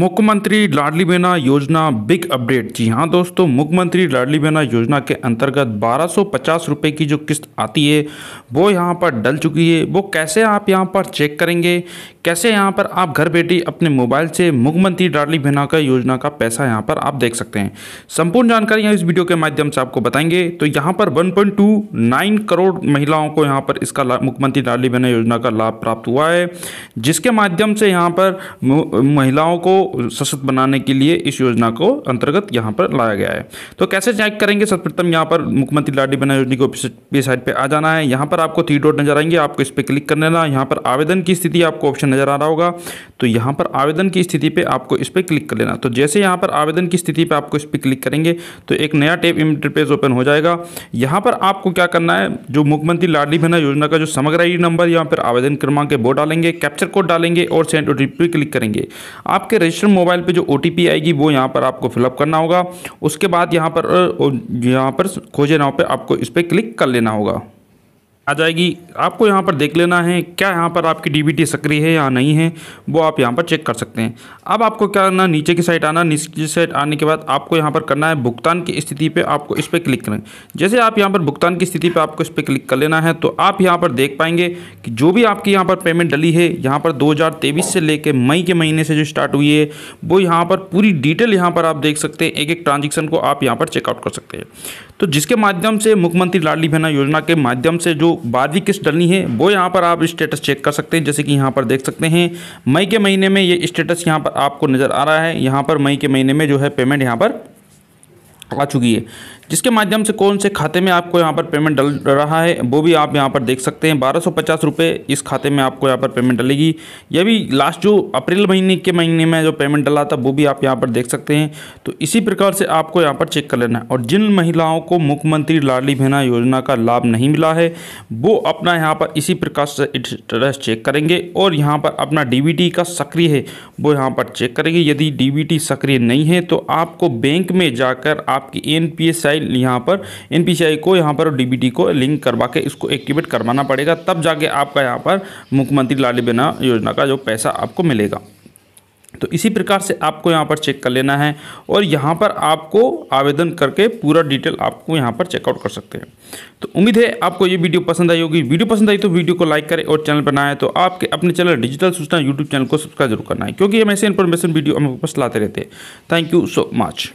मुख्यमंत्री लाडली बहना योजना बिग अपडेट जी हाँ दोस्तों मुख्यमंत्री लाडली बहना योजना के अंतर्गत बारह सौ रुपये की जो किस्त आती है वो यहाँ पर डल चुकी है वो कैसे आप यहाँ पर चेक करेंगे कैसे यहाँ पर आप घर बैठे अपने मोबाइल से मुख्यमंत्री लाडली बहना का योजना का पैसा यहाँ पर आप देख सकते हैं संपूर्ण जानकारी यहाँ इस वीडियो के माध्यम से आपको बताएंगे तो यहाँ पर वन करोड़ महिलाओं को यहाँ पर इसका मुख्यमंत्री लाडली बहना योजना का लाभ प्राप्त हुआ है जिसके माध्यम से यहाँ पर महिलाओं को सशक्त बनाने के लिए इस योजना को अंतर्गत यहाँ पर लाया गया है तो कैसे चेक करेंगे सर्वप्रथम यहाँ पर मुख्यमंत्री लाडी बना योजना की वेबसाइट पर आ जाना है यहाँ पर आपको थ्री डॉट नजर आएंगे आपको इस पर क्लिक करने ना यहाँ पर आवेदन की स्थिति आपको ऑप्शन नजर आ रहा होगा तो यहाँ पर आवेदन की स्थिति पर आपको इस पर क्लिक कर लेना तो जैसे यहाँ पर आवेदन की स्थिति पर आपको इस पर क्लिक करेंगे तो एक नया टेप इंटरपेज ओपन हो जाएगा यहाँ पर आपको क्या करना है जो मुख्यमंत्री लाडली बहना योजना का जो समग्र आई नंबर यहाँ पर आवेदन क्रमांक है वो डालेंगे कैप्चर कोड डालेंगे और सेंड ओ क्लिक करेंगे आपके रजिस्टर मोबाइल पे जो ओ आएगी वो यहाँ पर आपको फिलअप करना होगा उसके बाद यहाँ पर यहाँ पर खोजे नाव पे आपको इस पर क्लिक कर लेना होगा आ जाएगी आपको यहाँ पर देख लेना है क्या यहाँ पर आपकी डीबीटी सक्रिय है या नहीं है वो आप यहाँ पर चेक कर सकते हैं अब आपको क्या करना नीचे की साइड आना नीचे की साइड आने के बाद आपको यहाँ पर करना है भुगतान की स्थिति पे आपको इस पर क्लिक करें जैसे आप यहाँ पर भुगतान की स्थिति पे आपको इस पर क्लिक कर लेना है तो आप यहाँ पर देख पाएंगे कि जो भी आपकी यहाँ पर पेमेंट डली है यहाँ पर दो से लेकर मई के महीने से जो स्टार्ट हुई है वो यहाँ पर पूरी डिटेल यहाँ पर आप देख सकते हैं एक एक ट्रांजेक्शन को आप यहाँ पर चेकआउट कर सकते हैं तो जिसके माध्यम से मुख्यमंत्री लाडली बहना योजना के माध्यम से जो जो बारहवीं किस्त डलनी है वो यहाँ पर आप स्टेटस चेक कर सकते हैं जैसे कि यहाँ पर देख सकते हैं मई के महीने में ये स्टेटस यहाँ पर आपको नज़र आ रहा है यहाँ पर मई के महीने में जो है पेमेंट यहाँ पर आ चुकी है जिसके माध्यम से कौन से खाते में आपको यहाँ पर पेमेंट डल रहा है वो भी आप यहाँ पर देख सकते हैं बारह सौ इस खाते में आपको यहाँ पर पेमेंट डलेगी यह भी लास्ट जो अप्रैल महीने के महीने में जो पेमेंट डला था वो भी आप यहाँ पर देख सकते हैं तो इसी प्रकार से आपको यहाँ पर चेक कर लेना है और जिन महिलाओं को मुख्यमंत्री लाडली बहना योजना का लाभ नहीं मिला है वो अपना यहाँ पर इसी प्रकार से इंटरेस्ट चेक करेंगे और यहाँ पर अपना डी का सक्रिय है वो यहाँ पर चेक करेंगे यदि डी सक्रिय नहीं है तो आपको बैंक में जाकर आपकी एन पी एस आई यहाँ पर एन को यहाँ पर डी को लिंक करवा के इसको एक्टिवेट करवाना पड़ेगा तब जाके आपका यहाँ पर मुख्यमंत्री लाली बिना योजना का जो पैसा आपको मिलेगा तो इसी प्रकार से आपको यहाँ पर चेक कर लेना है और यहाँ पर आपको आवेदन करके पूरा डिटेल आपको यहाँ पर चेकआउट कर सकते हैं तो उम्मीद है आपको ये वीडियो पसंद आई होगी वीडियो पसंद आई तो वीडियो को लाइक करें और चैनल पर ना आए तो आपके अपने चैनल डिजिटल सूचना यूट्यूब चैनल को सब्सक्राइब जरूर करना है क्योंकि हम ऐसे इन्फॉर्मेशन वीडियो हम पास लाते रहते हैं थैंक यू सो मच